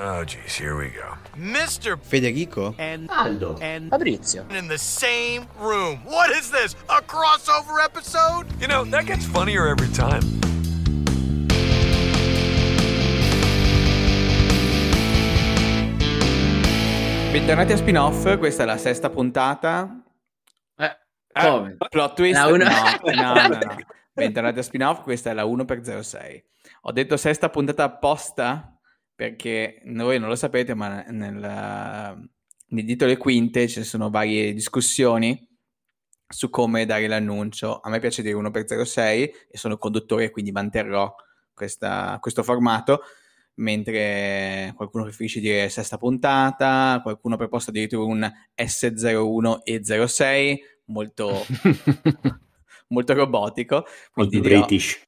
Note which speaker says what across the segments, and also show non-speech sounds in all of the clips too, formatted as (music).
Speaker 1: Oh, geez, here we go. Mr. Federico and Aldo and Fabrizio in the same room. What is this? A crossover episode? You know, that gets funnier every time. Bentornati a spin-off, questa è la sesta puntata. Eh, eh come? Eh, plot twist? No, no, no, no. Bentornati a spin-off, questa è la 1x06. Ho detto sesta puntata apposta perché voi non lo sapete, ma nel, nel dietro le quinte ci sono varie discussioni su come dare l'annuncio. A me piace dire 1x06 e sono conduttore, quindi manterrò questa, questo formato, mentre qualcuno preferisce dire sesta puntata, qualcuno ha proposto addirittura un S01 e 06, molto, (laughs) molto robotico. Molto dirò... British.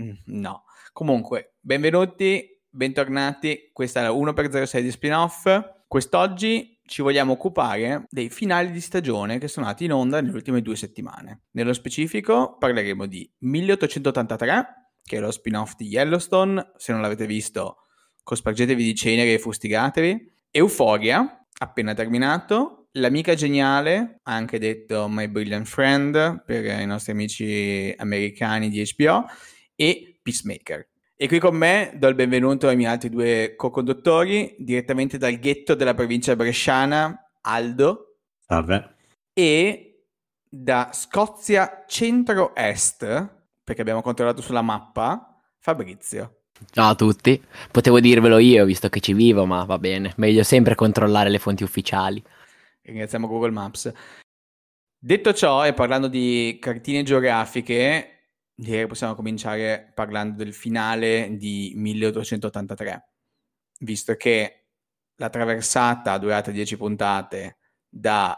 Speaker 1: Mm, no. Comunque, benvenuti bentornati. Questa è la 1x06 di spin-off. Quest'oggi ci vogliamo occupare dei finali di stagione che sono nati in onda nelle ultime due settimane. Nello specifico parleremo di 1883, che è lo spin-off di Yellowstone. Se non l'avete visto, cospargetevi di cenere e fustigatevi. Euphoria, appena terminato. L'amica geniale, anche detto My Brilliant Friend per i nostri amici americani di HBO, e Peacemaker. E qui con me do il benvenuto ai miei altri due co-conduttori, direttamente dal ghetto della provincia bresciana, Aldo. Salve. E da Scozia Centro-Est, perché abbiamo controllato sulla mappa, Fabrizio.
Speaker 2: Ciao a tutti, potevo dirvelo io visto che ci vivo, ma va bene, meglio sempre controllare le fonti ufficiali.
Speaker 1: Ringraziamo Google Maps. Detto ciò, e parlando di cartine geografiche, direi che possiamo cominciare parlando del finale di 1883, visto che la traversata durata 10 puntate dal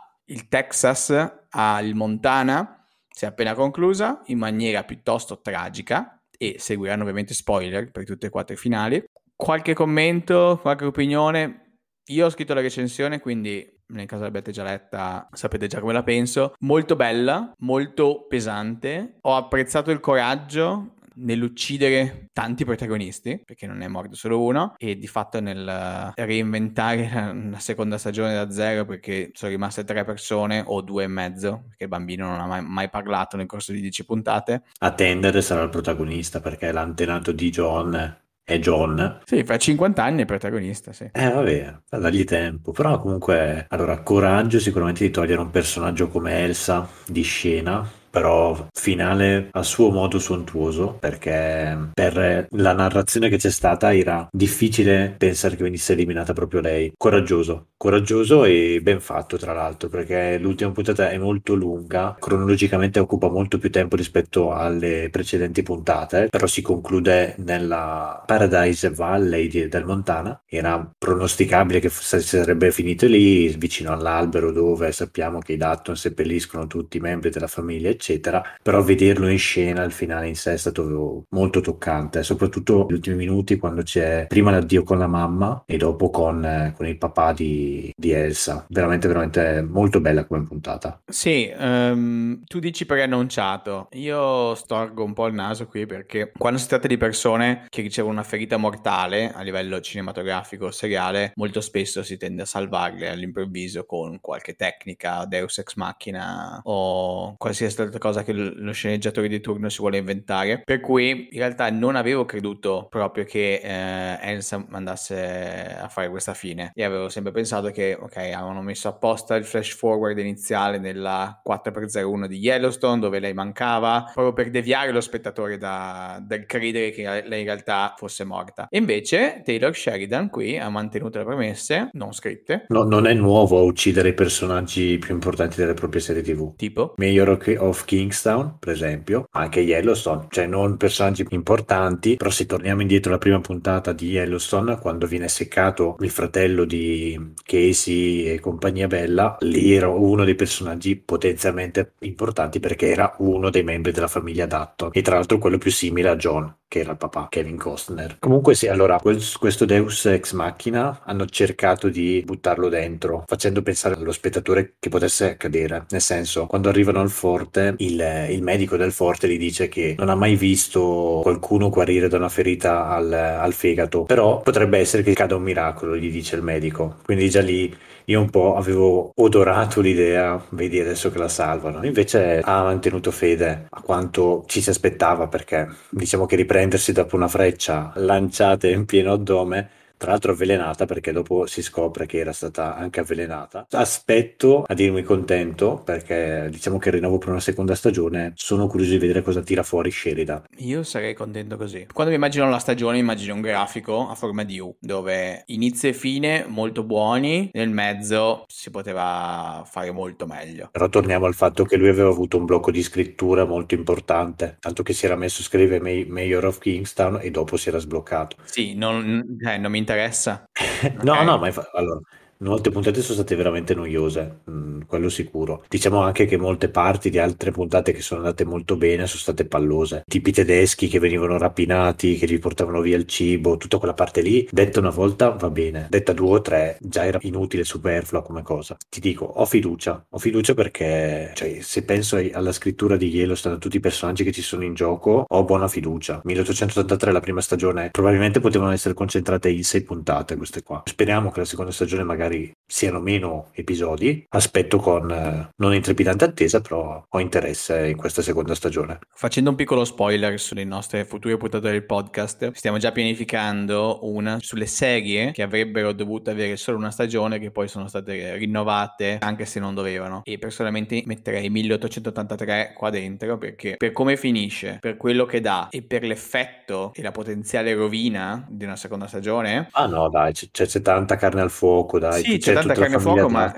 Speaker 1: Texas al Montana si è appena conclusa in maniera piuttosto tragica e seguiranno ovviamente spoiler per tutte e quattro i finali. Qualche commento, qualche opinione? Io ho scritto la recensione, quindi nel caso l'abbiate già letta sapete già come la penso, molto bella, molto pesante, ho apprezzato il coraggio nell'uccidere tanti protagonisti, perché non è morto solo uno, e di fatto nel reinventare una seconda stagione da zero, perché sono rimaste tre persone o due e mezzo, perché il bambino non ha mai, mai parlato nel corso di dieci puntate.
Speaker 3: Attendere sarà il protagonista, perché è l'antenato di John è John.
Speaker 1: Sì, fa 50 anni il protagonista, sì. Eh, vabbè,
Speaker 3: dagli tempo. Però comunque,
Speaker 1: allora, coraggio
Speaker 3: sicuramente di togliere un personaggio come Elsa di scena, però finale a suo modo sontuoso perché per la narrazione che c'è stata era difficile pensare che venisse eliminata proprio lei. Coraggioso, coraggioso e ben fatto tra l'altro perché l'ultima puntata è molto lunga, cronologicamente occupa molto più tempo rispetto alle precedenti puntate, però si conclude nella Paradise Valley del Montana. Era pronosticabile che si sarebbe finito lì, vicino all'albero dove sappiamo che i Dutton seppelliscono tutti i membri della famiglia, eccetera, però vederlo in scena al finale in sé è stato molto toccante, soprattutto negli ultimi minuti quando c'è prima l'addio con la mamma e dopo con, eh, con il papà di, di, Elsa, veramente veramente molto bella come puntata.
Speaker 1: Sì, um, tu dici preannunciato, io storgo un po' il naso qui perché quando si tratta di persone che ricevono una ferita mortale a livello cinematografico o seriale, molto spesso si tende a salvarle all'improvviso con qualche tecnica, Deus ex machina o qualsiasi solita cosa che lo sceneggiatore di turno si vuole inventare. Per cui in realtà non avevo creduto proprio che eh, Ansem andasse a fare questa fine. Io avevo sempre pensato che, ok, avevano messo apposta il flash forward iniziale nella 4x01 di Yellowstone, dove lei mancava, proprio per deviare lo spettatore da, dal credere che lei in realtà fosse morta. invece Taylor Sheridan qui ha mantenuto le promesse non scritte.
Speaker 3: No, non è nuovo a uccidere i personaggi più importanti delle proprie serie TV. Tipo? Mayor of Kingstown, per esempio, anche Yellowstone, cioè non personaggi importanti, però se torniamo indietro alla prima puntata di Yellowstone, quando viene seccato il fratello di Casey e compagnia bella, lì era uno dei personaggi potenzialmente importanti perché era uno dei membri della famiglia Dutton e tra l'altro quello più simile a John che era il papà, Kevin Costner. Comunque sì, allora, questo Deus Ex Machina hanno cercato di buttarlo dentro, facendo pensare allo spettatore che potesse accadere. Nel senso, quando arrivano al forte, il, il medico del forte gli dice che non ha mai visto qualcuno guarire da una ferita al, al fegato, però potrebbe essere che cada un miracolo, gli dice il medico. Quindi già lì io un po' avevo odorato l'idea, vedi adesso che la salvano, invece ha mantenuto fede a quanto ci si aspettava perché diciamo che riprendersi dopo una freccia lanciata in pieno addome tra l'altro avvelenata perché dopo si scopre che era stata anche avvelenata. Aspetto a dirmi contento perché diciamo che rinnovo per una seconda stagione, sono curioso di vedere cosa tira fuori Sherida.
Speaker 1: Io sarei contento così. Quando mi immagino la stagione immagino un grafico a forma di U dove inizio e fine molto buoni, nel mezzo si poteva fare molto meglio. Però
Speaker 3: torniamo al fatto che lui aveva avuto un blocco di scrittura molto importante, tanto che si era messo a scrivere Mayor of Kingstown e dopo si era sbloccato.
Speaker 1: Sì, non, eh, non mi interessa interessa. (laughs)
Speaker 3: no, okay. no, ma inf- allora, molte puntate sono state veramente noiose, mh, mm, quello sicuro. Diciamo anche che molte parti di altre puntate che sono andate molto bene sono state pallose. Tipi tedeschi che venivano rapinati, che li portavano via il cibo, tutta quella parte lì, detta una volta va bene, detta due o tre già era inutile, superflua come cosa. Ti dico, ho fiducia, ho fiducia perché cioè, se penso alla scrittura di Yellowstone, a tutti i personaggi che ci sono in gioco, ho buona fiducia. 1883 la prima stagione, probabilmente potevano essere concentrate in sei puntate queste qua. Speriamo che la seconda stagione magari magari siano meno episodi, aspetto con eh, non intrepidante attesa, però ho interesse in questa seconda stagione.
Speaker 1: Facendo un piccolo spoiler sulle nostre future puntate del podcast, stiamo già pianificando una sulle serie che avrebbero dovuto avere solo una stagione che poi sono state rinnovate anche se non dovevano e personalmente metterei 1883 qua dentro perché per come finisce, per quello che dà e per l'effetto e la potenziale rovina di una seconda stagione. Ah no, dai,
Speaker 3: c'è, c'è tanta carne al fuoco, dai sì, c'è, c'è tanta carne a fuoco, ma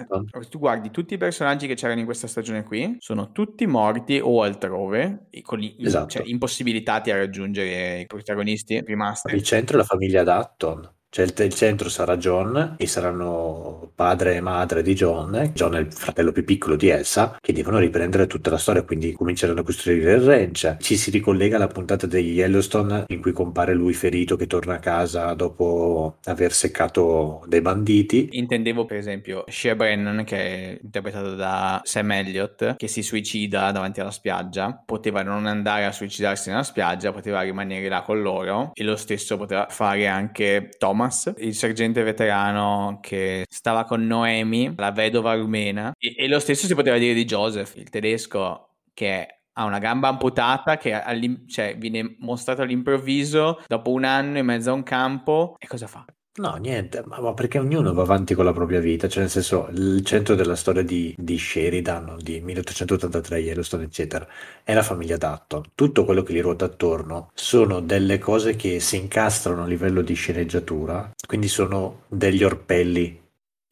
Speaker 1: tu guardi tutti i personaggi che c'erano in questa stagione qui, sono tutti morti o altrove, gli, cioè, esatto. cioè, impossibilitati a raggiungere i protagonisti rimasti. Il
Speaker 3: centro è la famiglia Dutton. Cioè il, il, centro sarà John e saranno padre e madre di John. John è il fratello più piccolo di Elsa, che devono riprendere tutta la storia, quindi cominceranno a costruire il ranch. Ci si ricollega alla puntata degli Yellowstone in cui compare lui ferito che torna a casa dopo aver seccato
Speaker 1: dei banditi. Intendevo per esempio Shea Brennan, che è interpretato da Sam Elliott, che si suicida davanti alla spiaggia. Poteva non andare a suicidarsi nella spiaggia, poteva rimanere là con loro e lo stesso poteva fare anche Thomas Thomas, il sergente veterano che stava con Noemi, la vedova rumena, e, e lo stesso si poteva dire di Joseph, il tedesco che ha una gamba amputata che cioè, viene mostrata all'improvviso dopo un anno in mezzo a un campo e cosa fa?
Speaker 3: No, niente, ma, ma perché ognuno va avanti con la propria vita, cioè nel senso il centro della storia di, di Sheridan, di 1883, Yellowstone, eccetera, è la famiglia Dutton. Tutto quello che gli ruota attorno sono delle cose che si incastrano a livello di sceneggiatura, quindi sono degli orpelli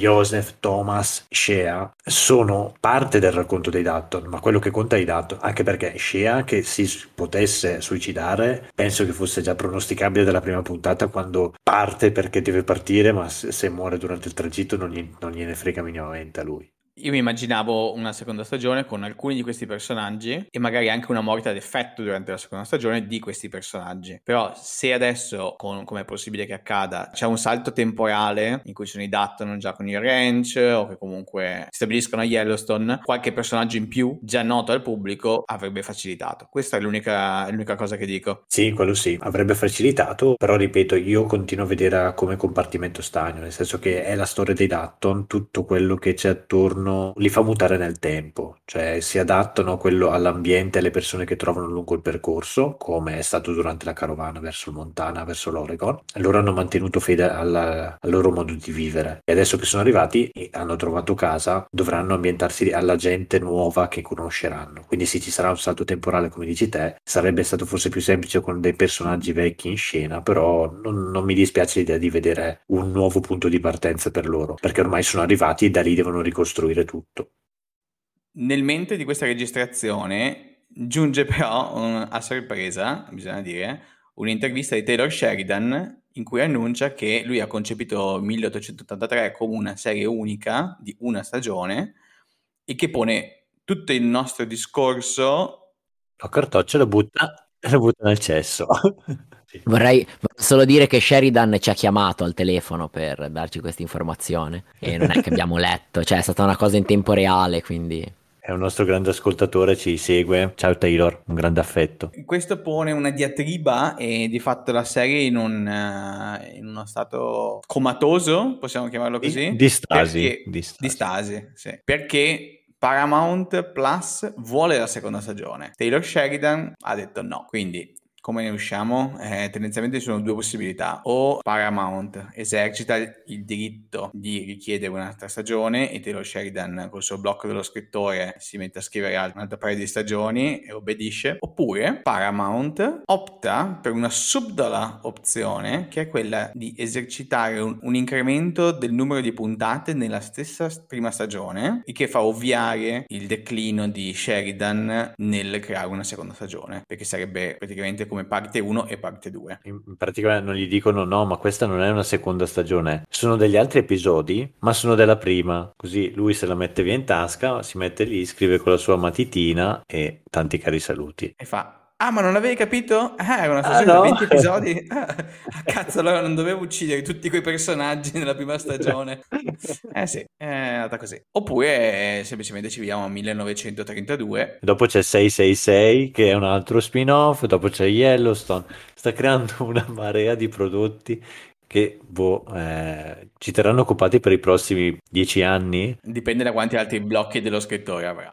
Speaker 3: Joseph, Thomas, Shea sono parte del racconto dei Dutton, ma quello che conta è i Dutton, anche perché Shea che si potesse suicidare, penso che fosse già pronosticabile dalla prima puntata quando parte perché deve partire, ma se, se muore durante il tragitto non, gli,
Speaker 1: non gliene frega minimamente a lui. Io mi immaginavo una seconda stagione con alcuni di questi personaggi e magari anche una morte ad effetto durante la seconda stagione di questi personaggi. Però se adesso, con, come possibile che accada, c'è un salto temporale in cui sono i Dutton già con il ranch o che comunque si stabiliscono a Yellowstone, qualche personaggio in più già noto al pubblico avrebbe facilitato. Questa è l'unica, l'unica cosa che dico.
Speaker 3: Sì, quello sì, avrebbe facilitato, però ripeto, io continuo a vedere come compartimento stagno, nel senso che è la storia dei Dutton, tutto quello che c'è attorno fanno, li fa mutare nel tempo, cioè si adattano all'ambiente e alle persone che trovano lungo il percorso, come è stato durante la carovana verso il Montana, verso l'Oregon. Loro hanno mantenuto fede alla, al loro modo di vivere e adesso che sono arrivati e hanno trovato casa dovranno ambientarsi alla gente nuova che conosceranno. Quindi se ci sarà un salto temporale, come dici te, sarebbe stato forse più semplice con dei personaggi vecchi in scena, però non, non mi dispiace l'idea di vedere un nuovo punto di partenza per loro, perché ormai sono arrivati e da lì devono ricostruire seguire tutto.
Speaker 1: Nel mente di questa registrazione giunge però un, a sorpresa, bisogna dire, un'intervista di Taylor Sheridan in cui annuncia che lui ha concepito 1883 come una serie unica di una stagione e che pone tutto il nostro discorso... La cartoccia la butta, la butta
Speaker 2: nel cesso. (laughs) Vorrei solo dire che Sheridan ci ha chiamato al telefono
Speaker 3: per darci questa informazione e non è che abbiamo letto,
Speaker 2: cioè è stata una cosa in tempo reale,
Speaker 3: quindi... È un nostro grande ascoltatore, ci segue. Ciao Taylor, un grande affetto.
Speaker 1: Questo pone una diatriba e di fatto la serie in, un, uh, in uno stato comatoso, possiamo chiamarlo così? Di, stasi, perché, di stasi. Di stasi sì. Perché Paramount Plus vuole la seconda stagione. Taylor Sheridan ha detto no. Quindi come ne usciamo? Eh, tendenzialmente ci sono due possibilità. O Paramount esercita il diritto di richiedere un'altra stagione e Taylor Sheridan col suo blocco dello scrittore si mette a scrivere un'altra paio di stagioni e obbedisce. Oppure Paramount opta per una subdola opzione che è quella di esercitare un, un incremento del numero di puntate nella stessa prima stagione e che fa ovviare il declino di Sheridan nel creare una seconda stagione perché sarebbe praticamente come parte 1 e parte 2. In
Speaker 3: pratica non gli dicono no, ma questa non è una seconda stagione, sono degli altri episodi, ma sono della prima. Così lui se la mette via in tasca, si mette lì, scrive con la sua matitina e tanti cari saluti. E fa
Speaker 1: Ah, ma non avevi capito? Ah, una ah, stagione ah, no? 20 episodi? (laughs) Ah, cazzo, allora non dovevo uccidere tutti quei personaggi (laughs) nella prima stagione. (laughs) Eh sì, è andata così. Oppure semplicemente ci vediamo a 1932.
Speaker 3: Dopo c'è 666, che è un altro spin-off, dopo c'è Yellowstone. Sta creando una marea di prodotti che boh, eh, ci terranno occupati per i prossimi dieci anni.
Speaker 1: Dipende da quanti altri blocchi dello scrittore avrà.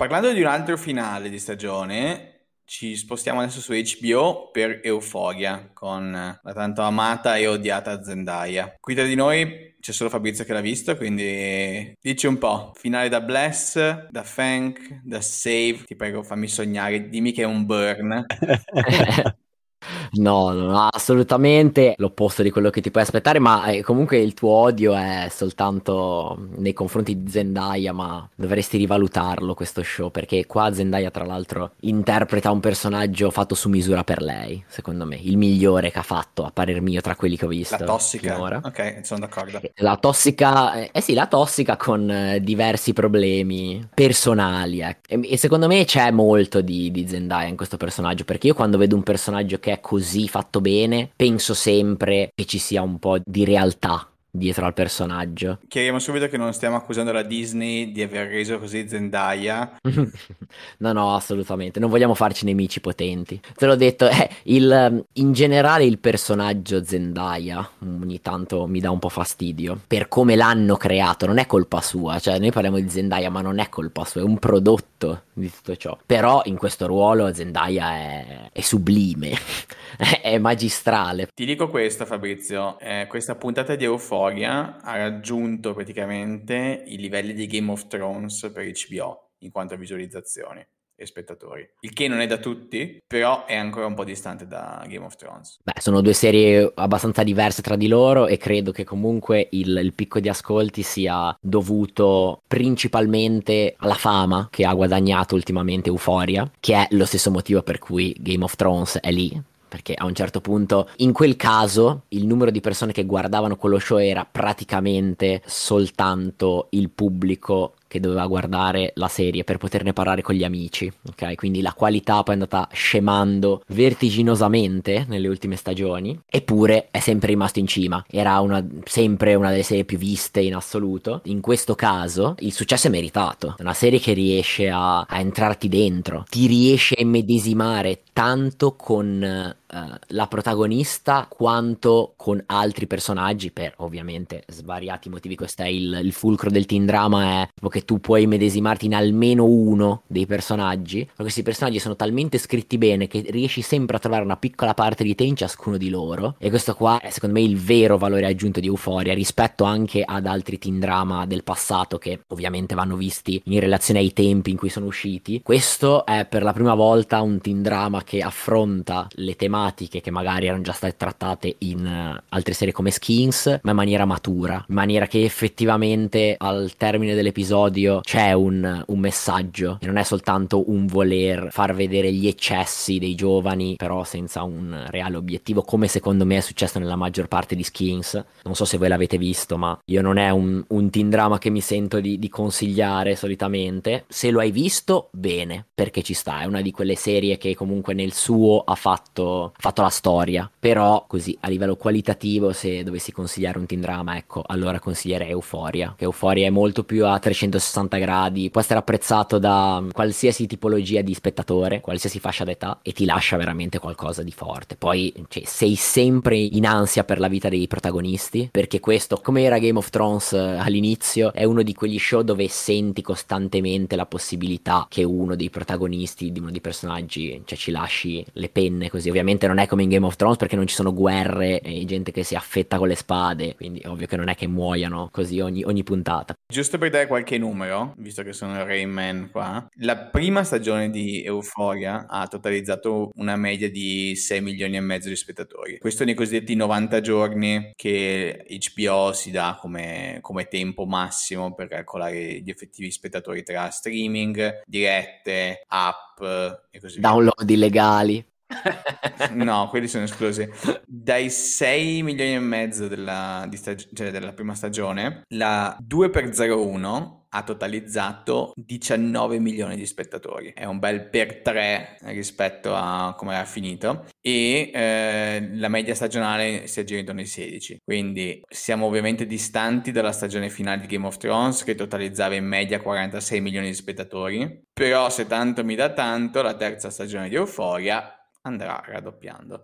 Speaker 1: Parlando di un altro finale di stagione, ci spostiamo adesso su HBO per Euphoria con la tanto amata e odiata Zendaya. Qui tra di noi c'è solo Fabrizio che l'ha visto, quindi dici un po'. Finale da Bless, da Fank, da Save. Ti prego, fammi sognare, dimmi che è un burn. (laughs) (laughs)
Speaker 2: No, no, no, assolutamente l'opposto di quello che ti puoi aspettare, ma eh, comunque il tuo odio è soltanto nei confronti di Zendaya, ma dovresti rivalutarlo questo show, perché qua Zendaya tra l'altro interpreta un personaggio fatto su misura per lei, secondo me, il migliore che ha fatto a parer mio tra quelli che ho visto. La tossica, finora.
Speaker 1: ok, sono d'accordo. Eh, la
Speaker 2: tossica, eh, eh sì, la tossica con eh, diversi problemi personali, eh. e, e, secondo me c'è molto di, di Zendaya in questo personaggio, perché io quando vedo un personaggio che perché è così fatto bene, penso sempre che ci sia un po' di realtà dietro al personaggio.
Speaker 1: Chiariamo subito che non stiamo accusando la Disney di aver reso così Zendaya.
Speaker 2: (laughs) no, no, assolutamente. Non vogliamo farci nemici potenti. Te l'ho detto, eh, il, ehm, in generale il personaggio Zendaya ogni tanto mi dà un po' fastidio. Per come l'hanno creato, non è colpa sua. Cioè, noi parliamo di Zendaya, ma non è colpa sua, è un prodotto di tutto ciò. Però in questo ruolo Zendaya è, è sublime, (laughs) è
Speaker 1: magistrale. Ti dico questo Fabrizio, eh, questa puntata di Euphoria Euphoria ha raggiunto praticamente i livelli di Game of Thrones per HBO in quanto a visualizzazioni e spettatori. Il che non è da tutti, però è ancora un po' distante da Game of Thrones. Beh,
Speaker 2: sono due serie abbastanza diverse tra di loro e credo che comunque il, il picco di ascolti sia dovuto principalmente alla fama che ha guadagnato ultimamente Euphoria, che è lo stesso motivo per cui Game of Thrones è lì perché a un certo punto in quel caso il numero di persone che guardavano quello show era praticamente soltanto il pubblico che doveva guardare la serie per poterne parlare con gli amici, ok? Quindi la qualità poi è andata scemando vertiginosamente nelle ultime stagioni, eppure è sempre rimasto in cima, era una, sempre una delle serie più viste in assoluto. In questo caso il successo è meritato, è una serie che riesce a, a entrarti dentro, ti riesce a immedesimare tanto con eh, eh, la protagonista quanto con altri personaggi per ovviamente svariati motivi questo è il, il fulcro del teen drama è che tu puoi medesimarti in almeno uno dei personaggi ma questi personaggi sono talmente scritti bene che riesci sempre a trovare una piccola parte di te in ciascuno di loro e questo qua è secondo me il vero valore aggiunto di Euphoria rispetto anche ad altri teen drama del passato che ovviamente vanno visti in relazione ai tempi in cui sono usciti questo è per la prima volta un teen drama che affronta le tematiche tematiche che magari erano già state trattate in eh, altre serie come Skins, ma in maniera matura, in maniera che effettivamente al termine dell'episodio c'è un, un messaggio, e non è soltanto un voler far vedere gli eccessi dei giovani, però senza un reale obiettivo, come secondo me è successo nella maggior parte di Skins. Non so se voi l'avete visto, ma io non è un, un teen drama che mi sento di, di consigliare solitamente. Se lo hai visto, bene, perché ci sta, è una di quelle serie che comunque nel suo ha fatto fatto, la storia. Però così a livello qualitativo, se dovessi consigliare un teen drama, ecco, allora consiglierei Euforia. Che Euforia è molto più a 360 gradi, può essere apprezzato da qualsiasi tipologia di spettatore, qualsiasi fascia d'età, e ti lascia veramente qualcosa di forte. Poi cioè, sei sempre in ansia per la vita dei protagonisti, perché questo, come era Game of Thrones eh, all'inizio, è uno di quegli show dove senti costantemente la possibilità che uno dei protagonisti, di uno dei personaggi, cioè ci lasci le penne così. Ovviamente ovviamente non è come in Game of Thrones perché non ci sono guerre e gente che si affetta con le spade, quindi ovvio che non è che muoiano così ogni, ogni puntata.
Speaker 1: Giusto per dare qualche numero, visto che sono Rayman qua, la prima stagione di Euphoria ha totalizzato una media di 6 milioni e mezzo di spettatori. Questo nei cosiddetti 90 giorni che HBO si dà come, come tempo massimo per calcolare gli effettivi spettatori tra streaming, dirette, app e così
Speaker 2: via. Download illegali
Speaker 1: no, quelli sono esclusi. Dai 6 milioni e mezzo della, stag- cioè della prima stagione, la 2 x 01 ha totalizzato 19 milioni di spettatori. È un bel per 3 rispetto a come era finito. E eh, la media stagionale si aggira intorno ai 16. Quindi siamo ovviamente distanti dalla stagione finale di Game of Thrones, che totalizzava in media 46 milioni di spettatori. Però se tanto mi dà tanto, la terza stagione di Euphoria andrà raddoppiando.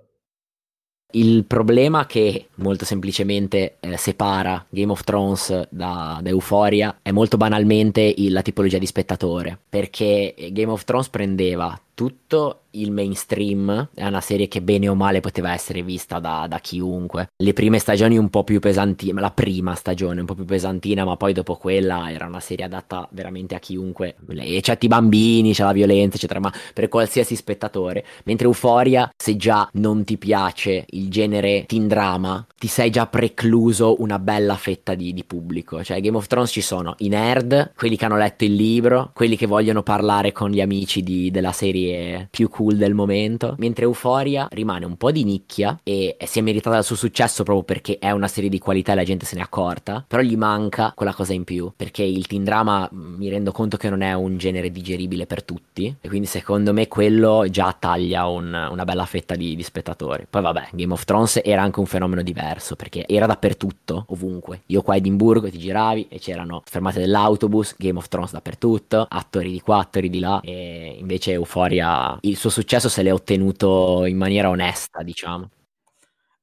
Speaker 2: Il problema che molto semplicemente eh, separa Game of Thrones da, da Euphoria è molto banalmente il, la tipologia di spettatore, perché Game of Thrones prendeva tutto il mainstream è una serie che bene o male poteva essere vista da, da, chiunque. Le prime stagioni un po' più pesantine, la prima stagione un po' più pesantina, ma poi dopo quella era una serie adatta veramente a chiunque. E certi bambini, c'è la violenza, eccetera, ma per qualsiasi spettatore. Mentre Euphoria, se già non ti piace il genere teen drama, ti sei già precluso una bella fetta di, di pubblico. Cioè, Game of Thrones ci sono i nerd, quelli che hanno letto il libro, quelli che vogliono parlare con gli amici di, della serie più cool del momento. Mentre Euphoria rimane un po' di nicchia e si è meritata il suo successo proprio perché è una serie di qualità e la gente se ne è accorta. Però gli manca quella cosa in più. Perché il teen drama mm, mi rendo conto che non è un genere digeribile per tutti. E quindi secondo me quello già taglia un, una bella fetta di, di spettatori. Poi vabbè, Game of Thrones era anche un fenomeno diverso perso perché era dappertutto, ovunque. Io qua a Edimburgo ti giravi e c'erano fermate dell'autobus, Game of Thrones dappertutto, attori di qua, attori di là e invece Euphoria il suo successo se l'è ottenuto in maniera onesta, diciamo.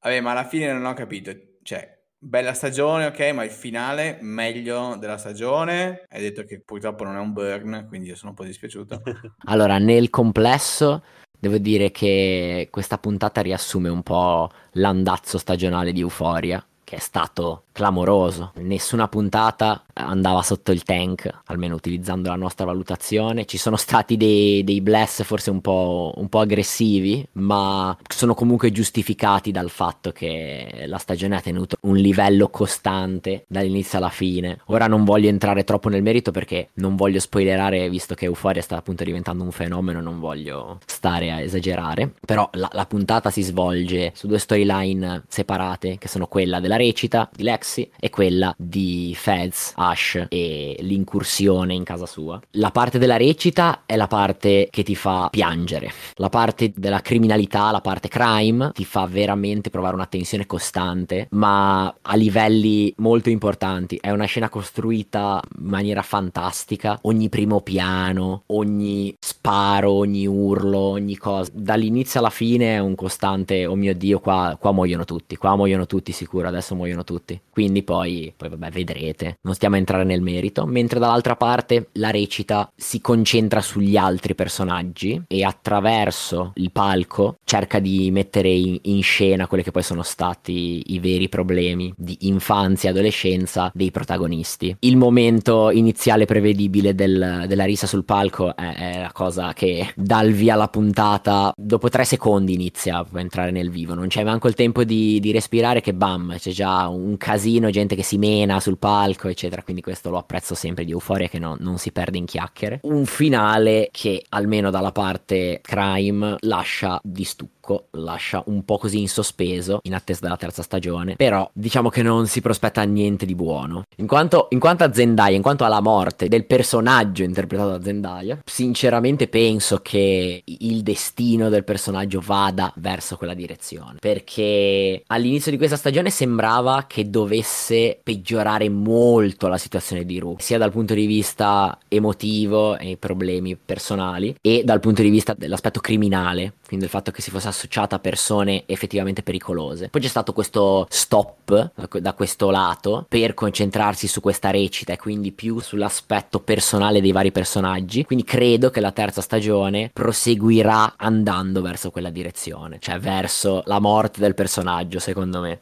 Speaker 1: Vabbè, ma alla fine non ho capito, cioè Bella stagione, ok, ma il finale meglio della stagione. Hai detto che purtroppo non è un burn, quindi io sono un po' dispiaciuto. (laughs) allora,
Speaker 2: nel complesso devo dire che questa puntata riassume un po' l'andazzo stagionale di Euforia, che è stato clamoroso. Nessuna puntata andava sotto il tank, almeno utilizzando la nostra valutazione. Ci sono stati dei, dei bless forse un po', un po' aggressivi, ma sono comunque giustificati dal fatto che la stagione ha tenuto un livello costante dall'inizio alla fine. Ora non voglio entrare troppo nel merito perché non voglio spoilerare, visto che Euphoria sta appunto diventando un fenomeno, non voglio stare a esagerare. Però la, la puntata si svolge su due storyline separate, che sono quella della recita di Lex Galaxy e quella di Feds, Ash e l'incursione in casa sua. La parte della recita è la parte che ti fa piangere, la parte della criminalità, la parte crime ti fa veramente provare una tensione costante, ma a livelli molto importanti. È una scena costruita in maniera fantastica, ogni primo piano, ogni sparo, ogni urlo, ogni cosa. Dall'inizio alla fine è un costante, oh mio Dio, qua, qua muoiono tutti, qua muoiono tutti sicuro, adesso muoiono tutti. Quindi poi, poi vabbè, vedrete. Non stiamo a entrare nel merito. Mentre dall'altra parte la recita si concentra sugli altri personaggi e attraverso il palco cerca di mettere in, in scena quelli che poi sono stati i veri problemi di infanzia e adolescenza dei protagonisti. Il momento iniziale prevedibile del, della risa sul palco è, è la cosa che dal via alla puntata. Dopo tre secondi inizia a entrare nel vivo. Non c'è manco il tempo di, di respirare che bam, c'è già un casino casino, gente che si mena sul palco, eccetera. Quindi questo lo apprezzo sempre di Euforia che no, non si perde in chiacchiere. Un finale che almeno dalla parte crime lascia di stupido Ecco lascia un po' così in sospeso in attesa della terza stagione, però diciamo che non si prospetta niente di buono. In quanto, in quanto a Zendaya, in quanto alla morte del personaggio interpretato da Zendaya, sinceramente penso che il destino del personaggio vada verso quella direzione, perché all'inizio di questa stagione sembrava che dovesse peggiorare molto la situazione di Ru, sia dal punto di vista emotivo e i problemi personali e dal punto di vista dell'aspetto criminale quindi il fatto che si fosse associata a persone effettivamente pericolose. Poi c'è stato questo stop da questo lato per concentrarsi su questa recita e quindi più sull'aspetto personale dei vari personaggi, quindi credo che la terza stagione proseguirà andando verso quella direzione, cioè verso la morte del personaggio secondo me.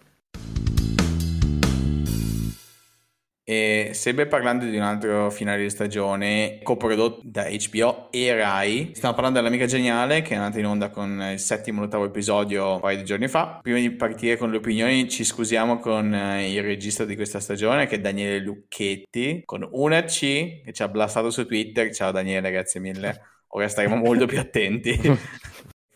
Speaker 1: E sempre parlando di un altro finale di stagione coprodotto da HBO e Rai, stiamo parlando dell'Amica Geniale che è andata in onda con il settimo e l'ottavo episodio un paio di giorni fa. Prima di partire con le opinioni ci scusiamo con eh, il regista di questa stagione che è Daniele Lucchetti con una C che ci ha blastato su Twitter. Ciao Daniele, grazie mille. Ora staremo molto più attenti. (laughs)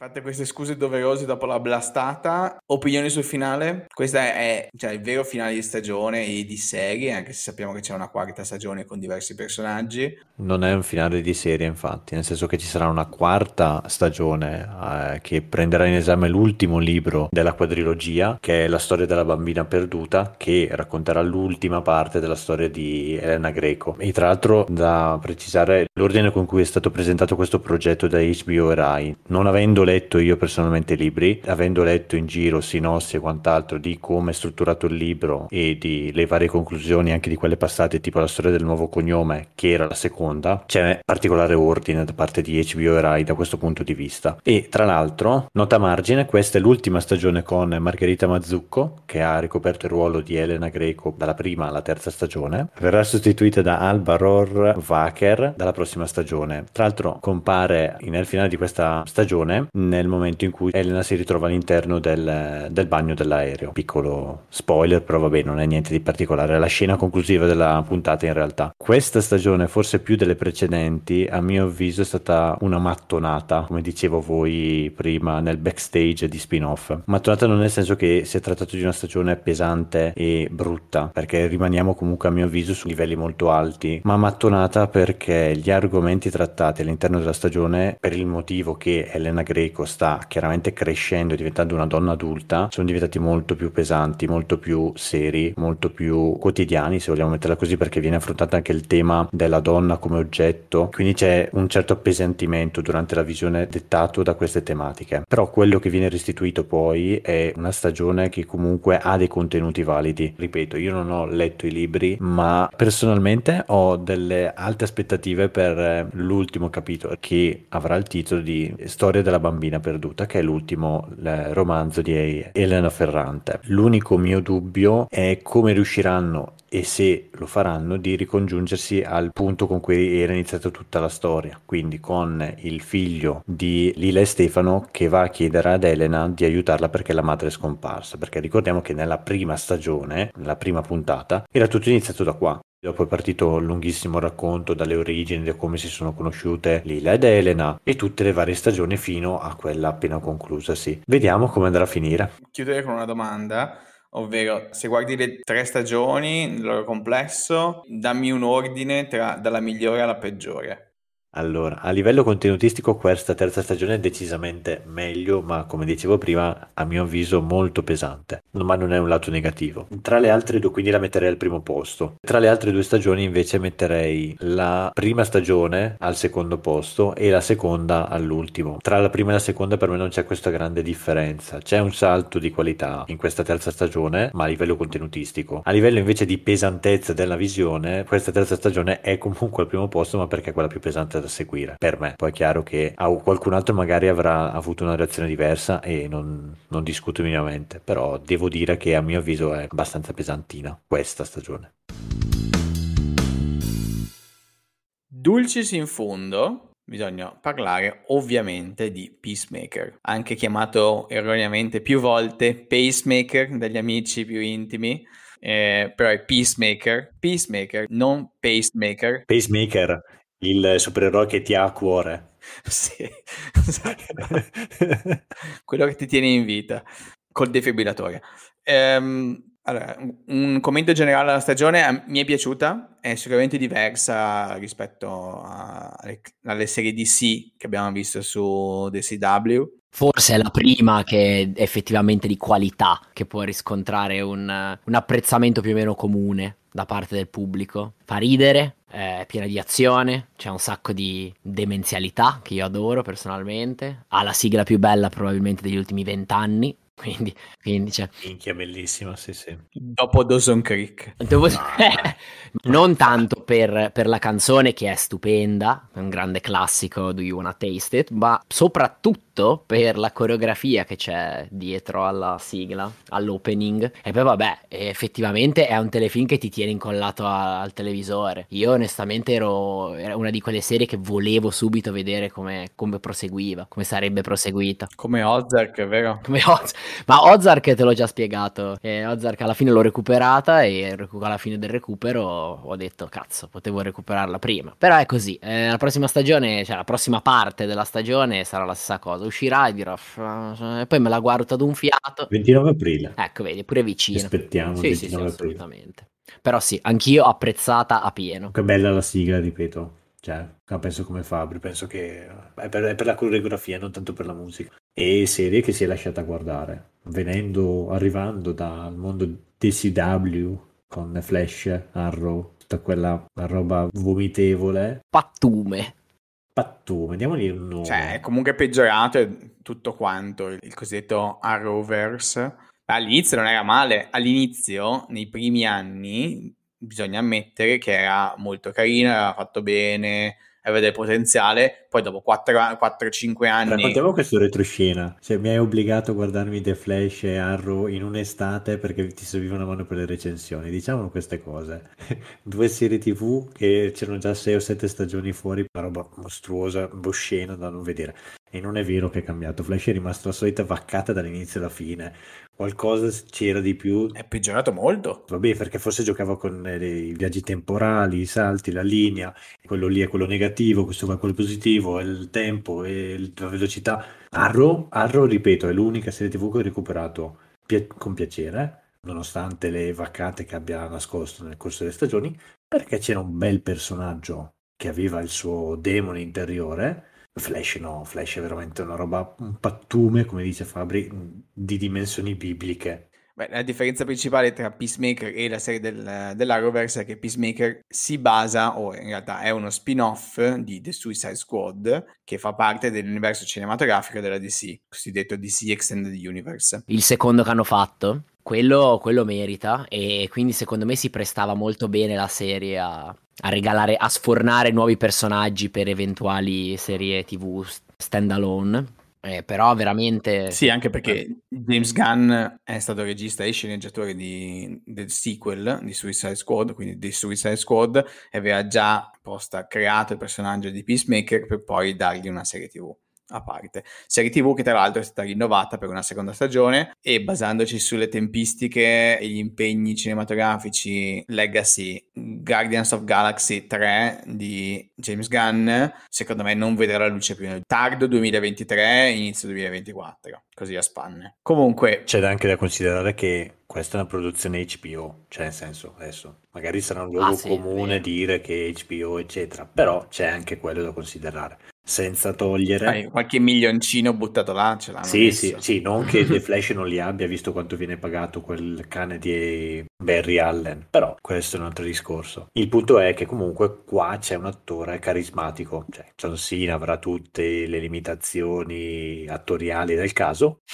Speaker 1: Fatte queste scuse doverose dopo la blastata, opinioni sul finale? Questo è, cioè, il vero finale di stagione e di serie, anche se sappiamo che c'è una quarta stagione con diversi personaggi.
Speaker 3: Non è un finale di serie, infatti, nel senso che ci sarà una quarta stagione eh, che prenderà in esame l'ultimo libro della quadrilogia, che è La storia della bambina perduta, che racconterà l'ultima parte della storia di Elena Greco. E tra l'altro, da precisare l'ordine con cui è stato presentato questo progetto da HBO Rai, non avendo le letto io personalmente libri, avendo letto in giro Sinossi e quant'altro di come è strutturato il libro e di le varie conclusioni anche di quelle passate, tipo la storia del nuovo cognome, che era la seconda, c'è particolare ordine da parte di HBO e Rai da questo punto di vista. E tra l'altro, nota margine, questa è l'ultima stagione con Margherita Mazzucco, che ha ricoperto il ruolo di Elena Greco dalla prima alla terza stagione, verrà sostituita da Alba Ror Wacker dalla prossima stagione. Tra l'altro compare nel finale di questa stagione nel momento in cui Elena si ritrova all'interno del, del bagno dell'aereo. Piccolo spoiler, però vabbè, non è niente di particolare. È la scena conclusiva della puntata in realtà. Questa stagione, forse più delle precedenti, a mio avviso è stata una mattonata, come dicevo voi prima, nel backstage di spin-off. Mattonata non nel senso che si è trattato di una stagione pesante e brutta, perché rimaniamo comunque a mio avviso su livelli molto alti, ma mattonata perché gli argomenti trattati all'interno della stagione, per il motivo che Elena Grey greco sta chiaramente crescendo e diventando una donna adulta, sono diventati molto più pesanti, molto più seri, molto più quotidiani, se vogliamo metterla così, perché viene affrontato anche il tema della donna come oggetto. Quindi c'è un certo appesantimento durante la visione dettato da queste tematiche. Però quello che viene restituito poi è una stagione che comunque ha dei contenuti validi. Ripeto, io non ho letto i libri, ma personalmente ho delle alte aspettative per eh, l'ultimo capitolo che avrà il titolo di Storia della bambina bambina perduta, che è l'ultimo romanzo di Elena Ferrante. L'unico mio dubbio è come riusciranno e se lo faranno di ricongiungersi al punto con cui era iniziata tutta la storia, quindi con il figlio di Lila e Stefano che va a chiedere ad Elena di aiutarla perché la madre è scomparsa, perché ricordiamo che nella prima stagione, nella prima puntata, era tutto iniziato da qua, Dopo è partito un lunghissimo racconto dalle origini, di come si sono conosciute Lila ed Elena e tutte le varie stagioni fino a quella appena conclusasi. Vediamo come andrà a finire.
Speaker 1: Chiudere con una domanda, ovvero se guardi le tre stagioni nel loro complesso, dammi un ordine tra dalla migliore alla peggiore.
Speaker 3: Allora, a livello contenutistico questa terza stagione è decisamente meglio, ma come dicevo prima, a mio avviso molto pesante, ma non è un lato negativo. Tra le altre due, quindi la metterei al primo posto. Tra le altre due stagioni invece metterei la prima stagione al secondo posto e la seconda all'ultimo. Tra la prima e la seconda per me non c'è questa grande differenza. C'è un salto di qualità in questa terza stagione, ma a livello contenutistico. A livello invece di pesantezza della visione, questa terza stagione è comunque al primo posto, ma perché è quella più pesante da seguire per me. Poi è chiaro che a qualcun altro magari avrà avuto una reazione diversa e non, non discuto minimamente, però devo dire che a mio avviso è abbastanza pesantina questa stagione.
Speaker 1: Dulcis in fondo, bisogna parlare ovviamente di Peacemaker, anche chiamato erroneamente più volte Pacemaker dagli amici più intimi. Eh, però è Peacemaker, Peacemaker, non Pacemaker.
Speaker 3: Pacemaker, il supereroe che ti ha a cuore. (laughs)
Speaker 1: Sì, esatto. (laughs) quello che ti tiene in vita col defibrillatore. Ehm, allora, un commento generale alla stagione mi è piaciuta, è sicuramente diversa rispetto a, alle serie DC che abbiamo visto su DCW.
Speaker 2: Forse è la prima che è effettivamente di qualità, che può riscontrare un, un apprezzamento più o meno comune da parte del pubblico. Fa ridere, è piena di azione, c'è un sacco di demenzialità che io adoro personalmente. Ha la sigla più bella probabilmente degli ultimi vent'anni, quindi, quindi cioè...
Speaker 3: Minchia, bellissima, sì, sì.
Speaker 2: Dopo Dawson Creek. Dopo... No. (laughs) non tanto per, per, la canzone, che è stupenda, è un grande classico, Do You Wanna Taste It, ma soprattutto per la coreografia che c'è dietro alla sigla, all'opening. E poi vabbè, effettivamente è un telefilm che ti tiene incollato a, al televisore. Io onestamente ero, era una di quelle serie che volevo subito vedere come, come proseguiva, come sarebbe proseguita. Come Ozark, vero? Come Ozark ma Ozark te l'ho già spiegato. Eh, Ozark alla fine l'ho recuperata e alla fine del recupero ho detto cazzo, potevo recuperarla prima. Però è così. Eh, la prossima stagione, cioè la prossima parte della stagione sarà la stessa cosa. Uscirà e dirò e poi me la guardo ad un fiato.
Speaker 3: 29 aprile.
Speaker 2: Ecco, vedi, pure vicino. aspettiamo sì, 29 sì, sì, aprile. Assolutamente. Però sì, anch'io apprezzata a
Speaker 3: pieno. Che bella la sigla, ripeto. Cioè, penso come Fabri, penso che è per, è per, la coreografia, non tanto per la musica. E serie che si è lasciata guardare, venendo, arrivando dal mondo DCW con Flash, Arrow, tutta quella roba vomitevole. Pattume. Pattume, diamogli un nome. Cioè,
Speaker 1: è comunque peggiorato tutto quanto, il cosiddetto Arrowverse. All'inizio non era male, all'inizio, nei primi anni, bisogna ammettere che era molto carino, era fatto bene, aveva del potenziale, poi dopo 4-5 anni... Raccontiamo
Speaker 3: questo retroscena, cioè mi hai obbligato a guardarmi The Flash e Arrow in un'estate perché ti serviva una mano per le recensioni, diciamo queste cose. (laughs) Due serie tv che c'erano già 6 o 7 stagioni fuori, una roba mostruosa, oscena da non vedere. E non è vero che è cambiato, Flash è rimasto la solita vaccata dall'inizio alla fine, qualcosa c'era di più. È peggiorato molto. Vabbè, perché forse giocava con eh, i viaggi temporali, i salti, la linea, quello lì è quello negativo, questo qua è quello positivo visivo, e il tempo e la velocità. Arrow, Arrow, ripeto, è l'unica serie TV che ho recuperato pi- con piacere, nonostante le vacate che abbia nascosto nel corso delle stagioni, perché c'era un bel personaggio che aveva il suo demone interiore. Flash no, Flash è veramente una roba, un pattume, come dice Fabri, di dimensioni bibliche.
Speaker 1: Beh, la differenza principale tra Peacemaker e la serie del, dell'Arrowverse è che Peacemaker si basa, o in realtà è uno spin-off di The Suicide Squad, che fa parte dell'universo cinematografico della DC, cosiddetto DC Extended Universe.
Speaker 2: Il secondo che hanno fatto? Quello, quello merita e quindi secondo me si prestava molto bene la serie a, a regalare, a sfornare nuovi personaggi per eventuali serie tv stand alone eh, però veramente... Sì,
Speaker 1: anche perché James Gunn è stato regista e sceneggiatore di, del sequel di Suicide Squad, quindi di Suicide Squad, e aveva già apposta creato il personaggio di Peacemaker per poi dargli una serie tv a parte. Serie TV che tra l'altro è stata rinnovata per una seconda stagione e basandoci sulle tempistiche e gli impegni cinematografici Legacy Guardians of Galaxy 3 di James Gunn, secondo me non vedrà la luce più nel tardo 2023, inizio 2024, così a spanne.
Speaker 3: Comunque c'è anche da considerare che questa è una produzione HBO,
Speaker 1: cioè nel senso adesso magari sarà un luogo ah, sì,
Speaker 3: comune dire che HBO eccetera, però c'è anche quello da considerare senza togliere Dai, qualche
Speaker 1: milioncino buttato là ce l'hanno sì, sì, sì, non che The
Speaker 3: Flash non li abbia visto quanto viene pagato quel cane di Barry Allen però questo è un altro discorso il punto è che comunque qua c'è un attore carismatico cioè John Cena avrà tutte le limitazioni attoriali del caso (laughs)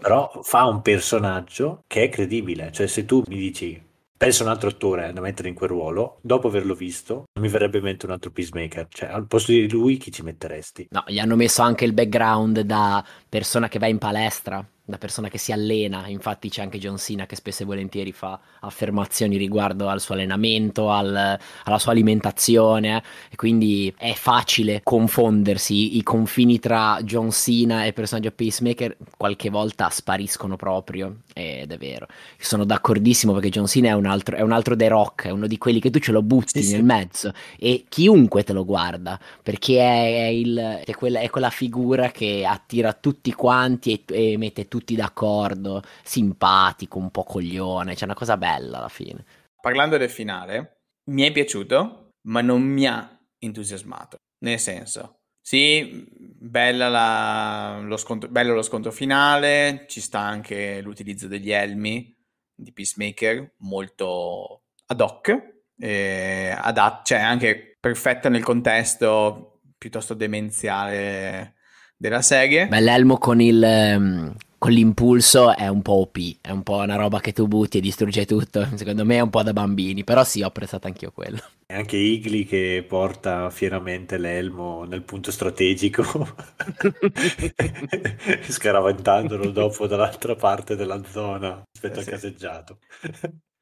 Speaker 3: però fa un personaggio che è credibile cioè se tu mi dici penso un altro attore da mettere in quel ruolo, dopo averlo visto, mi verrebbe in mente un altro Peacemaker. Cioè, al posto di lui chi ci metteresti? No, gli hanno
Speaker 2: messo anche il background da persona che va in palestra da persona che si allena, infatti c'è anche John Cena che spesso e volentieri fa affermazioni riguardo al suo allenamento, al, alla sua alimentazione eh. e quindi è facile confondersi, i confini tra John Cena e personaggio Pacemaker qualche volta spariscono proprio ed è vero, sono d'accordissimo perché John Cena è un altro, è un altro The Rock, è uno di quelli che tu ce lo butti sì, nel sì. mezzo e chiunque te lo guarda perché è, è, il, è, quella, è, quella, figura che attira tutti quanti e, e mette tutti d'accordo, simpatico, un po' coglione, c'è cioè una cosa bella alla fine.
Speaker 1: Parlando del finale, mi è piaciuto, ma non mi ha entusiasmato, nel senso, sì, la, lo scontro, bello lo scontro finale, ci sta anche l'utilizzo degli elmi di Peacemaker, molto ad hoc, eh, adat- cioè anche perfetta nel contesto piuttosto demenziale della serie.
Speaker 2: Bell'elmo con il, ehm, con l'impulso è un po' OP, è un po' una roba che tu butti e distrugge tutto, secondo me è un po' da bambini, però sì, ho apprezzato anch'io quello.
Speaker 3: E anche Igli che porta fieramente l'elmo nel punto strategico, (laughs)
Speaker 1: scaraventandolo dopo dall'altra parte della zona rispetto eh al sì.
Speaker 3: caseggiato.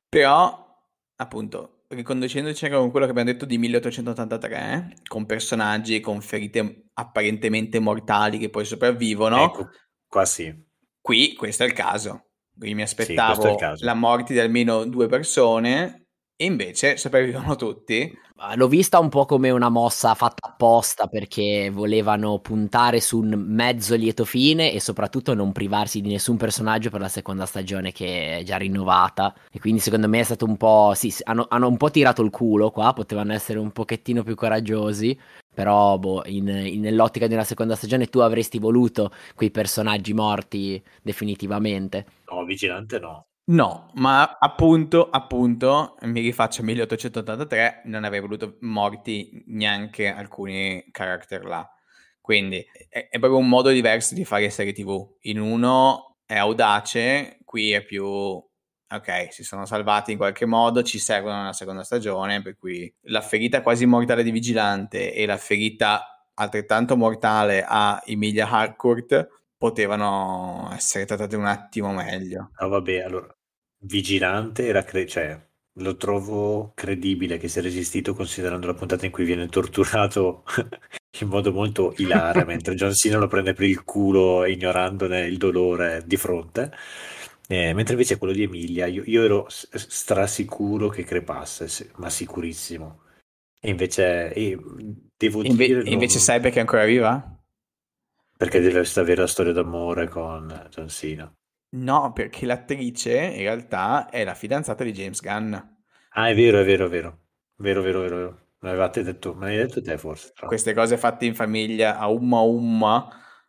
Speaker 1: però, appunto, riconducendoci con quello che abbiamo detto di 1883, con personaggi con ferite apparentemente mortali che poi sopravvivono. Ecco, qua sì Qui questo è il caso. Io mi aspettavo sì, la morte di almeno due persone, e invece sapevano tutti.
Speaker 2: L'ho vista un po' come una mossa fatta apposta perché volevano puntare su un mezzo lieto fine e soprattutto non privarsi di nessun personaggio per la seconda stagione che è già rinnovata. E quindi secondo me è stato un po'. Sì, hanno, hanno un po' tirato il culo qua, potevano essere un pochettino più coraggiosi. Però boh, in, in, nell'ottica di una seconda stagione tu avresti voluto quei personaggi morti definitivamente.
Speaker 1: No, Vigilante no. No, ma appunto, appunto, mi rifaccio a 1883, non avrei voluto morti neanche alcuni character là. Quindi è, è proprio un modo diverso di fare serie TV. In uno è audace, qui è più ok, si sono salvati in qualche modo, ci servono una seconda stagione, per cui la ferita quasi mortale di Vigilante e la ferita altrettanto mortale a Emilia Harcourt potevano essere trattate un attimo meglio. Ah,
Speaker 3: vabbè, allora, Vigilante era, cre- cioè, lo trovo credibile che sia resistito considerando la puntata in cui viene torturato (laughs) in modo molto ilare, mentre John Cena lo prende per il culo ignorandone il dolore di fronte. Eh, mentre invece quello di Emilia, io, io ero strasicuro che crepasse, ma sicurissimo. E invece, eh, devo Inve- dire... Invece non... Cyber è ancora viva? Perché deve avere la storia d'amore con John Cena.
Speaker 1: No, perché l'attrice in realtà è la fidanzata di James Gunn. Ah, è vero, è vero, è vero. Vero, vero, vero, vero. L'avevate detto, me l'hai detto te forse. Queste cose fatte in famiglia a umma umma.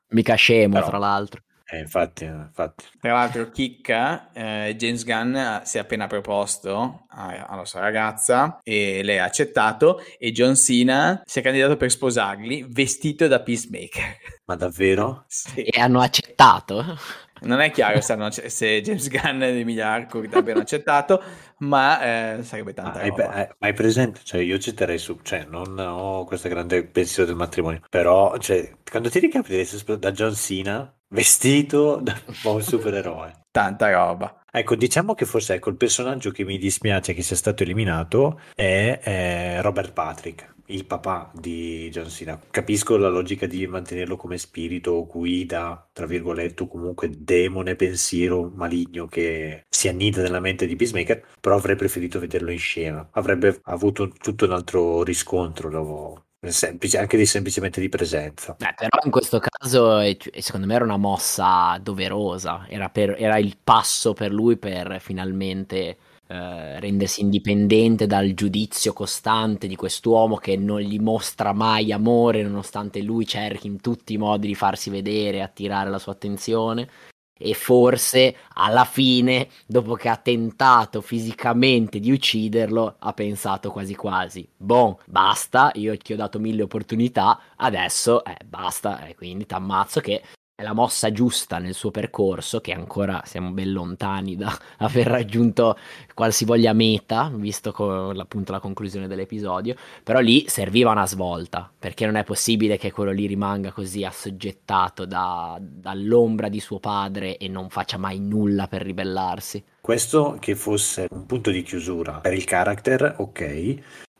Speaker 1: Mica scemo, Però... tra l'altro. Eh, infatti, eh, infatti. Tra l'altro, chicca, eh, James Gunn eh, si è appena proposto alla sua ragazza e lei ha accettato e John Cena si è candidato per sposarli vestito da Peacemaker. (laughs) Ma davvero? Sì. E hanno
Speaker 3: accettato?
Speaker 1: Non è chiaro se, hanno, se James Gunn e Emilia Harcourt abbiano (laughs) accettato, ma eh, sarebbe tanta ah, roba. Hai,
Speaker 3: eh, hai presente? Cioè, io accetterei su, cioè, non ho questo grande pensiero del matrimonio, però, cioè, quando ti ricapiti da John Cena, vestito da un supereroe. (laughs) Tanta roba. Ecco, diciamo che forse ecco, il personaggio che mi dispiace che sia stato eliminato è, è Robert Patrick, il papà di John Cena. Capisco la logica di mantenerlo come spirito, guida, tra virgolette, comunque demone, pensiero maligno che si annida nella mente di Peacemaker, però avrei preferito vederlo in scena. Avrebbe avuto tutto un altro riscontro semplice, anche di semplicemente di presenza. Beh, però in questo
Speaker 2: caso secondo me era una mossa doverosa, era, per, era il passo per lui per finalmente eh, rendersi indipendente dal giudizio costante di quest'uomo che non gli mostra mai amore nonostante lui cerchi in tutti i modi di farsi vedere, e attirare la sua attenzione e forse alla fine, dopo che ha tentato fisicamente di ucciderlo, ha pensato quasi quasi, bon, basta, io ti ho dato mille opportunità, adesso eh, basta, eh, quindi ti ammazzo che è la mossa giusta nel suo percorso, che ancora siamo ben lontani da (laughs) aver raggiunto qualsivoglia meta, visto con, appunto la conclusione dell'episodio, però lì serviva una svolta, perché non è possibile che quello lì rimanga così assoggettato da, dall'ombra di suo padre e non faccia mai nulla per ribellarsi.
Speaker 3: Questo che fosse un punto di chiusura per il character, ok,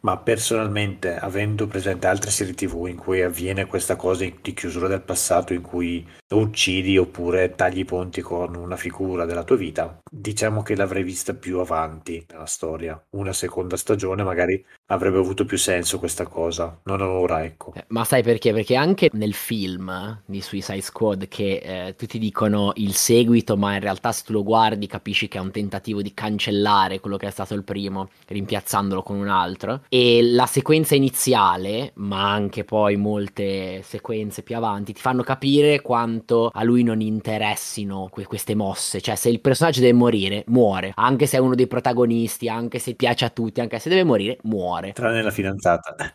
Speaker 3: ma personalmente, avendo presente altre serie TV in cui avviene questa cosa di chiusura del passato, in cui lo uccidi oppure tagli i ponti con una figura della tua vita, diciamo che l'avrei vista più avanti nella storia, una seconda stagione magari avrebbe avuto più senso questa cosa, non ora
Speaker 2: ecco. Eh, ma sai perché? Perché anche nel film di Suicide Squad che eh, tutti dicono il seguito, ma in realtà se tu lo guardi capisci che è un tentativo di cancellare quello che è stato il primo, rimpiazzandolo con un altro. E la sequenza iniziale, ma anche poi molte sequenze più avanti, ti fanno capire quanto a lui non interessino que- queste mosse. Cioè se il personaggio deve morire, muore. Anche se è uno dei protagonisti, anche se piace a tutti, anche se deve morire, muore muore. Tranne la fidanzata. (laughs)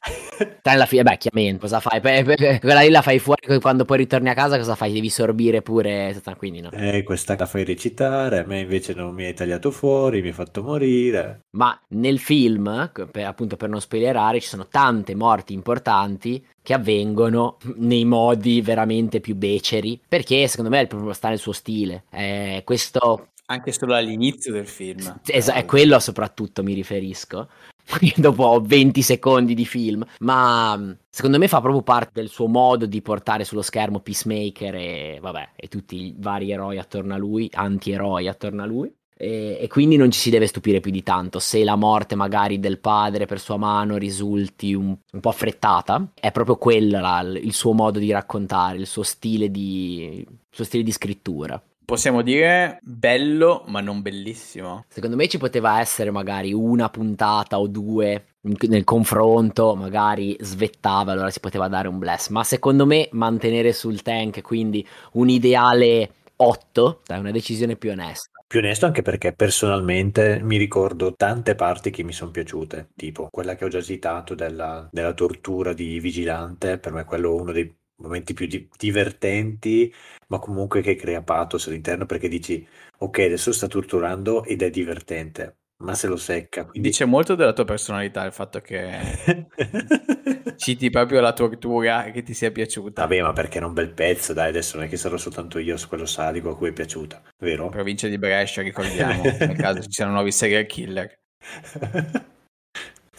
Speaker 2: Tranne la fidanzata, eh beh, chiaramente, cosa fai? Pe- pe- quella lì la fai fuori quando poi ritorni a casa, cosa fai? Devi sorbire pure, quindi no. Eh, questa la fai recitare, a me invece non mi hai tagliato fuori, mi hai fatto morire. Ma nel film, per, appunto per non spoilerare, ci sono tante morti importanti che avvengono nei modi veramente più beceri, perché secondo me è proprio sta nel suo stile. Eh, questo
Speaker 1: anche solo all'inizio del film. Esa-
Speaker 2: è quello soprattutto mi riferisco. (laughs) dopo 20 secondi di film, ma mm, secondo me fa proprio parte del suo modo di portare sullo schermo Peacemaker e, vabbè, e tutti i vari eroi attorno a lui, anti-eroi attorno a lui. E, e, quindi non ci si deve stupire più di tanto se la morte magari del padre per sua mano risulti un, un po' affrettata è proprio quello il suo modo di raccontare il suo stile di, suo stile di scrittura
Speaker 1: possiamo dire bello, ma non bellissimo.
Speaker 2: Secondo me ci poteva essere magari una puntata o due nel confronto, magari svettava, allora si poteva dare un bless, ma secondo me mantenere sul tank, quindi un ideale 8, è una decisione più onesta
Speaker 3: più onesto anche perché personalmente mi ricordo tante parti che mi sono piaciute, tipo quella che ho già citato della, della tortura di Vigilante, per me quello è uno dei momenti più di- divertenti, ma comunque che crea pathos all'interno perché dici ok, adesso sta torturando ed è divertente, ma se lo secca. Quindi... Dice
Speaker 1: molto della tua personalità il fatto che
Speaker 3: (laughs) citi proprio la tortura e che ti sia piaciuta. Vabbè, ma perché era un bel pezzo, dai, adesso non è che sarò soltanto io su quello sadico a cui è piaciuta, vero? Provincia di Brescia, ricordiamo, nel caso ci siano nuovi serial killer. (laughs)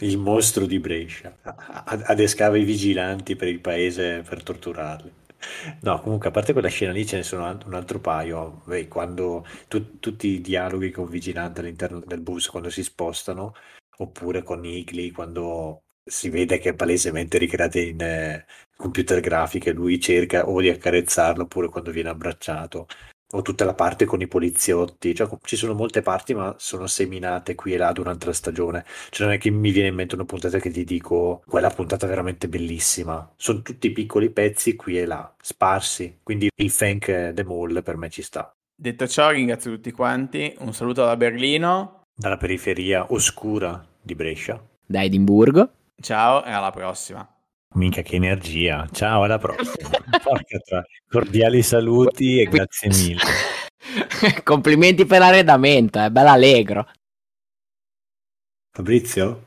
Speaker 3: Il mostro di Brescia. Adescava i vigilanti per il paese per torturarli. No, comunque, a parte quella scena lì, ce ne sono un altro paio. Beh, quando tu- tutti i dialoghi con Vigilante all'interno del bus quando si spostano, oppure con Igli quando si vede che è palesemente ricreata in eh, computer grafica lui cerca o di accarezzarlo oppure quando viene abbracciato o tutta la parte con i poliziotti, cioè, ci sono molte parti ma sono seminate qui e là durante la stagione, cioè non è che mi viene in mente una puntata che ti dico quella puntata è veramente bellissima, sono tutti piccoli pezzi qui e là, sparsi, quindi il thank the mall per me ci sta.
Speaker 1: Detto ciò ringrazio tutti quanti, un saluto da Berlino, dalla periferia oscura di Brescia,
Speaker 3: da Edimburgo,
Speaker 1: ciao e alla prossima.
Speaker 3: Minchia che energia. Ciao, alla prossima. Porca Cordiali saluti e grazie mille. (laughs) Complimenti per l'arredamento, è eh? bella allegro. Fabrizio?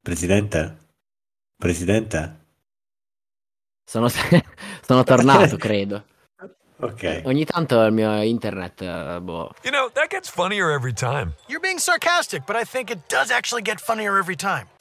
Speaker 3: Presidente? Presidente? Sono, (laughs) sono tornato, (laughs)
Speaker 2: credo. Okay. Ogni tanto il mio internet, uh, boh. You know, that gets funnier every time.
Speaker 3: You're being sarcastic, but I think it does actually get funnier every time.